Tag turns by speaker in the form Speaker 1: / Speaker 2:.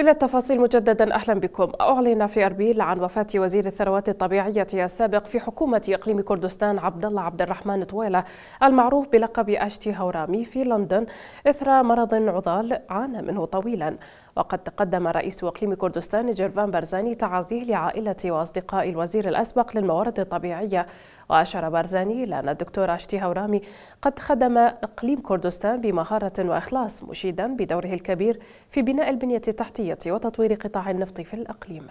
Speaker 1: إلى التفاصيل مجددا أهلا بكم أعلن في أربيل عن وفاة وزير الثروات الطبيعية السابق في حكومة إقليم كردستان عبد الله عبد الرحمن طويلة المعروف بلقب أشتي هورامي في لندن إثر مرض عضال عانى منه طويلا وقد تقدم رئيس إقليم كردستان جيرفان برزاني تعازيه لعائلة وأصدقاء الوزير الأسبق للموارد الطبيعية وأشار بارزاني إلى أن الدكتور أشتي هورامي قد خدم إقليم كردستان بمهارة وإخلاص مشيدا بدوره الكبير في بناء البنية التحتية وتطوير قطاع النفط في الأقليم